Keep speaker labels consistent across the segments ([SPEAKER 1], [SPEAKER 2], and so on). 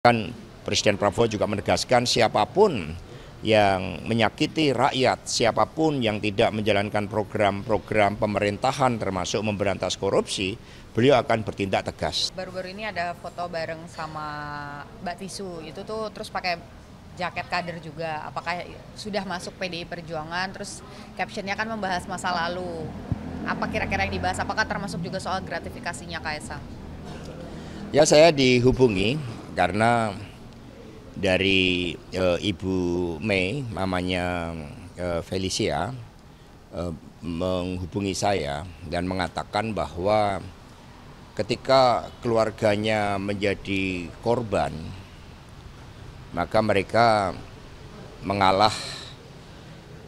[SPEAKER 1] Kan Presiden Prabowo juga menegaskan siapapun yang menyakiti rakyat, siapapun yang tidak menjalankan program-program pemerintahan termasuk memberantas korupsi, beliau akan bertindak tegas.
[SPEAKER 2] Baru-baru ini ada foto bareng sama Mbak Tisu, itu tuh terus pakai jaket kader juga. Apakah sudah masuk PDI Perjuangan, terus captionnya kan membahas masa lalu. Apa kira-kira yang dibahas, apakah termasuk juga soal gratifikasinya Kaisang?
[SPEAKER 1] Ya saya dihubungi karena dari e, Ibu Mei, mamanya e, Felicia, e, menghubungi saya dan mengatakan bahwa ketika keluarganya menjadi korban, maka mereka mengalah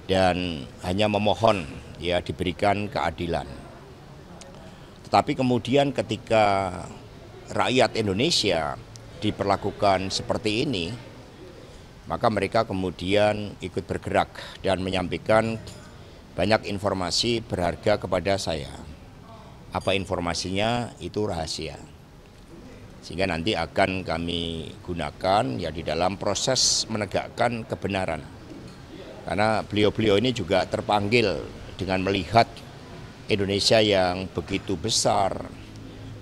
[SPEAKER 1] dan hanya memohon ya diberikan keadilan. Tetapi kemudian ketika rakyat Indonesia diperlakukan seperti ini, maka mereka kemudian ikut bergerak dan menyampaikan banyak informasi berharga kepada saya. Apa informasinya itu rahasia. Sehingga nanti akan kami gunakan ya di dalam proses menegakkan kebenaran. Karena beliau-beliau ini juga terpanggil dengan melihat Indonesia yang begitu besar,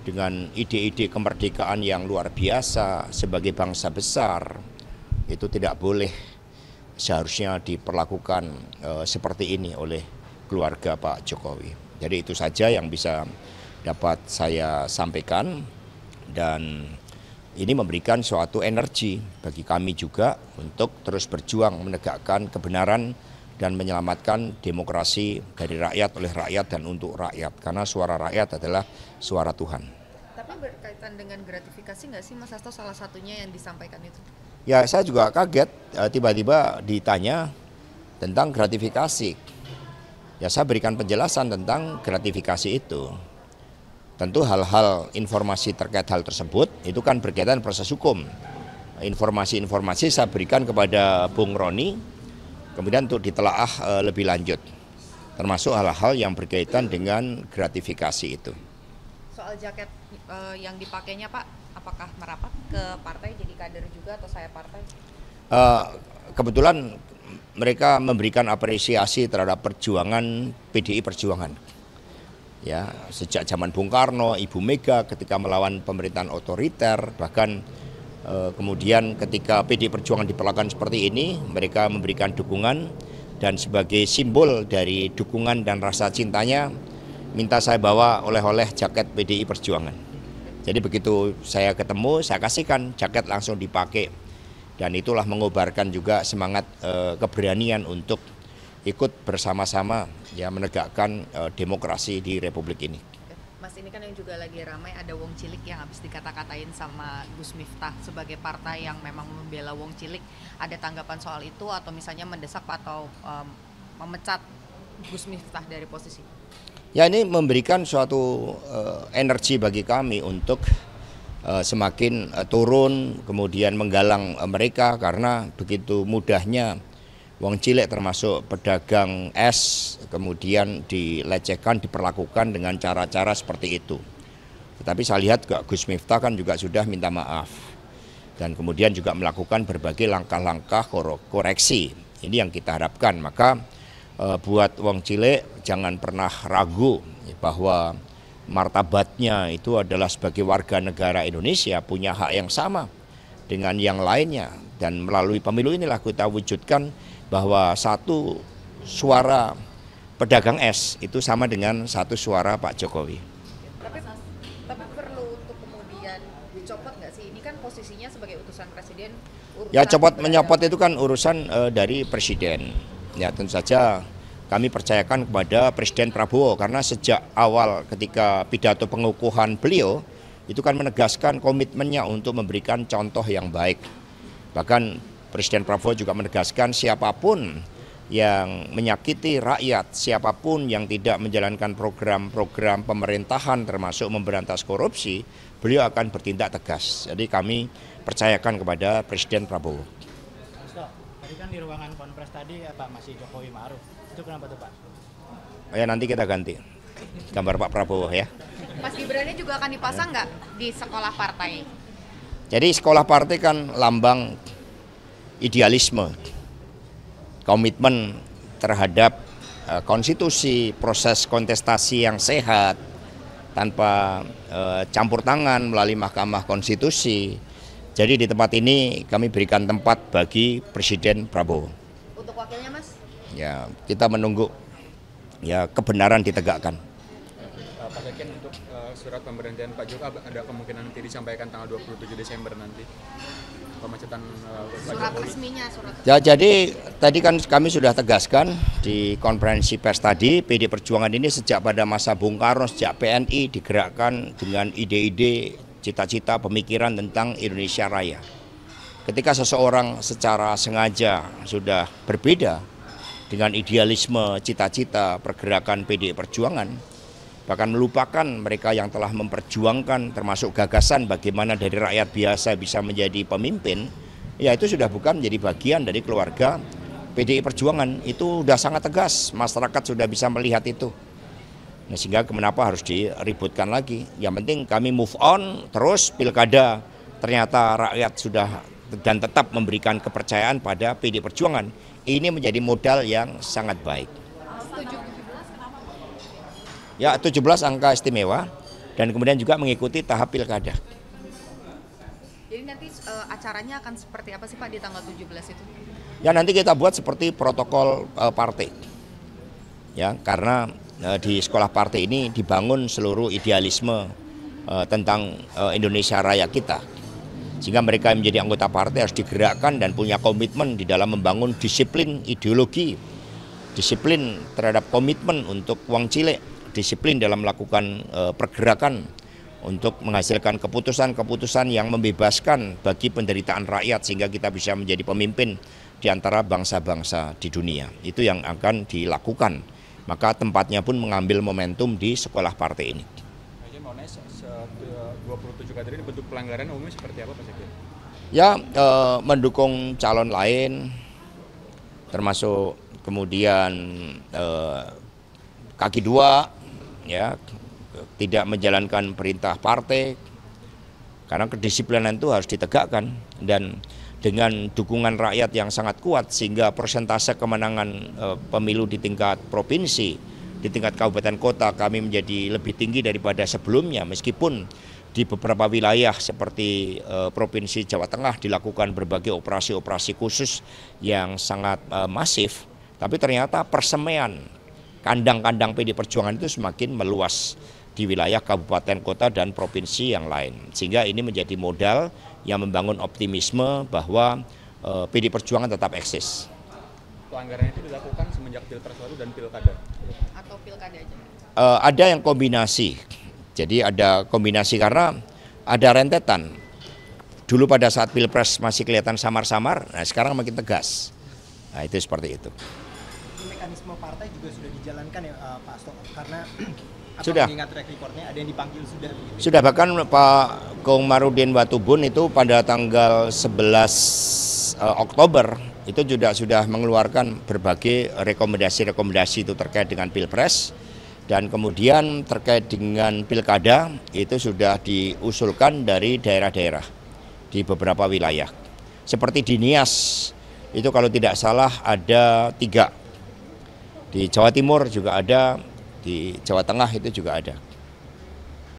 [SPEAKER 1] dengan ide-ide kemerdekaan yang luar biasa sebagai bangsa besar itu tidak boleh seharusnya diperlakukan e, seperti ini oleh keluarga Pak Jokowi. Jadi itu saja yang bisa dapat saya sampaikan dan ini memberikan suatu energi bagi kami juga untuk terus berjuang menegakkan kebenaran dan menyelamatkan demokrasi dari rakyat oleh rakyat dan untuk rakyat karena suara rakyat adalah suara Tuhan.
[SPEAKER 2] Tapi berkaitan dengan gratifikasi nggak sih Mas Hasto salah satunya yang disampaikan itu?
[SPEAKER 1] Ya saya juga kaget eh, tiba-tiba ditanya tentang gratifikasi. Ya saya berikan penjelasan tentang gratifikasi itu. Tentu hal-hal informasi terkait hal tersebut itu kan berkaitan proses hukum. Informasi-informasi saya berikan kepada Bung Roni kemudian untuk ditelaah eh, lebih lanjut termasuk hal-hal yang berkaitan dengan gratifikasi itu.
[SPEAKER 2] Soal jaket eh, yang dipakainya Pak, apakah merapat ke partai jadi kader juga atau saya partai?
[SPEAKER 1] Eh, kebetulan mereka memberikan apresiasi terhadap perjuangan PDI Perjuangan. Ya, sejak zaman Bung Karno, Ibu Mega ketika melawan pemerintahan otoriter, bahkan Eh, kemudian ketika PD Perjuangan diperlakukan seperti ini, mereka memberikan dukungan dan sebagai simbol dari dukungan dan rasa cintanya, minta saya bawa oleh-oleh jaket PDI Perjuangan. Jadi begitu saya ketemu, saya kasihkan jaket langsung dipakai. Dan itulah mengobarkan juga semangat e, keberanian untuk ikut bersama-sama ya menegakkan e, demokrasi di Republik ini.
[SPEAKER 2] Mas ini kan yang juga lagi ramai ada Wong Cilik yang habis dikata-katain sama Gus Miftah sebagai partai yang memang membela Wong Cilik. Ada tanggapan soal itu atau misalnya mendesak atau um, memecat Gus Miftah dari posisi?
[SPEAKER 1] Ya ini memberikan suatu uh, energi bagi kami untuk uh, semakin uh, turun kemudian menggalang uh, mereka karena begitu mudahnya wong cilik termasuk pedagang es kemudian dilecehkan diperlakukan dengan cara-cara seperti itu. Tetapi saya lihat Gus Miftah kan juga sudah minta maaf dan kemudian juga melakukan berbagai langkah-langkah koreksi. Ini yang kita harapkan. Maka e, buat wong cilik jangan pernah ragu bahwa martabatnya itu adalah sebagai warga negara Indonesia punya hak yang sama dengan yang lainnya dan melalui pemilu inilah kita wujudkan bahwa satu suara pedagang es itu sama dengan satu suara Pak Jokowi.
[SPEAKER 2] Tapi, tapi perlu untuk kemudian dicopot nggak sih? Ini kan posisinya sebagai utusan presiden.
[SPEAKER 1] Ya copot menyopot itu kan urusan uh, dari presiden. Ya tentu saja kami percayakan kepada Presiden Prabowo karena sejak awal ketika pidato pengukuhan beliau itu kan menegaskan komitmennya untuk memberikan contoh yang baik. Bahkan Presiden Prabowo juga menegaskan siapapun yang menyakiti rakyat, siapapun yang tidak menjalankan program-program pemerintahan termasuk memberantas korupsi, beliau akan bertindak tegas. Jadi kami percayakan kepada Presiden Prabowo. Tadi kan di ruangan konpres tadi apa eh, masih Jokowi Maruf. Itu kenapa tuh Pak? Ya nanti kita ganti gambar Pak Prabowo ya.
[SPEAKER 2] Mas Gibrannya juga akan dipasang nggak di sekolah partai?
[SPEAKER 1] Jadi sekolah partai kan lambang idealisme, komitmen terhadap uh, konstitusi, proses kontestasi yang sehat tanpa uh, campur tangan melalui Mahkamah Konstitusi. Jadi di tempat ini kami berikan tempat bagi Presiden Prabowo.
[SPEAKER 2] Untuk wakilnya, Mas?
[SPEAKER 1] Ya, kita menunggu ya kebenaran ditegakkan. Eh, Pak Sekjen untuk uh, surat pemberhentian Pak Joko ada kemungkinan nanti disampaikan tanggal 27 Desember nanti pemecatan uh, eh, surat
[SPEAKER 2] resminya surat
[SPEAKER 1] Ya jadi tadi kan kami sudah tegaskan di konferensi pers tadi PD Perjuangan ini sejak pada masa Bung Karno sejak PNI digerakkan dengan ide-ide cita-cita pemikiran tentang Indonesia Raya. Ketika seseorang secara sengaja sudah berbeda dengan idealisme cita-cita pergerakan PD Perjuangan, bahkan melupakan mereka yang telah memperjuangkan termasuk gagasan bagaimana dari rakyat biasa bisa menjadi pemimpin ya itu sudah bukan menjadi bagian dari keluarga PDI Perjuangan itu sudah sangat tegas masyarakat sudah bisa melihat itu nah, sehingga kenapa harus diributkan lagi yang penting kami move on terus pilkada ternyata rakyat sudah dan tetap memberikan kepercayaan pada PD Perjuangan ini menjadi modal yang sangat baik ya 17 angka istimewa dan kemudian juga mengikuti tahap pilkada.
[SPEAKER 2] Jadi nanti uh, acaranya akan seperti apa sih Pak di tanggal 17 itu?
[SPEAKER 1] Ya nanti kita buat seperti protokol uh, partai. Ya, karena uh, di sekolah partai ini dibangun seluruh idealisme uh, tentang uh, Indonesia Raya kita sehingga mereka yang menjadi anggota partai harus digerakkan dan punya komitmen di dalam membangun disiplin ideologi, disiplin terhadap komitmen untuk uang cilik, disiplin dalam melakukan eh, pergerakan untuk menghasilkan keputusan-keputusan yang membebaskan bagi penderitaan rakyat sehingga kita bisa menjadi pemimpin di antara bangsa-bangsa di dunia. Itu yang akan dilakukan. Maka tempatnya pun mengambil momentum di sekolah partai ini. 27 kader ini bentuk pelanggaran umumnya seperti apa Pak Ya, e, mendukung calon lain termasuk kemudian e, kaki dua ya tidak menjalankan perintah partai karena kedisiplinan itu harus ditegakkan dan dengan dukungan rakyat yang sangat kuat sehingga persentase kemenangan e, pemilu di tingkat provinsi, di tingkat kabupaten kota kami menjadi lebih tinggi daripada sebelumnya meskipun di beberapa wilayah seperti e, provinsi Jawa Tengah dilakukan berbagai operasi-operasi khusus yang sangat e, masif tapi ternyata persemaian kandang-kandang PD Perjuangan itu semakin meluas di wilayah kabupaten kota dan provinsi yang lain. Sehingga ini menjadi modal yang membangun optimisme bahwa uh, eh, PD Perjuangan tetap eksis. Pelanggaran itu dilakukan semenjak pilpres baru dan pilkada? Atau pilkada aja? Uh, ada yang kombinasi. Jadi ada kombinasi karena ada rentetan. Dulu pada saat pilpres masih kelihatan samar-samar, nah sekarang makin tegas. Nah itu seperti itu mekanisme partai juga sudah dijalankan ya uh, Pak Astok karena sudah mengingat track recordnya ada yang dipanggil sudah begitu. sudah bahkan Pak Komarudin Watubun itu pada tanggal 11 uh, eh, Oktober itu sudah sudah mengeluarkan berbagai rekomendasi-rekomendasi itu terkait dengan pilpres dan kemudian terkait dengan pilkada itu sudah diusulkan dari daerah-daerah di beberapa wilayah seperti di Nias itu kalau tidak salah ada tiga di Jawa Timur juga ada, di Jawa Tengah itu juga ada.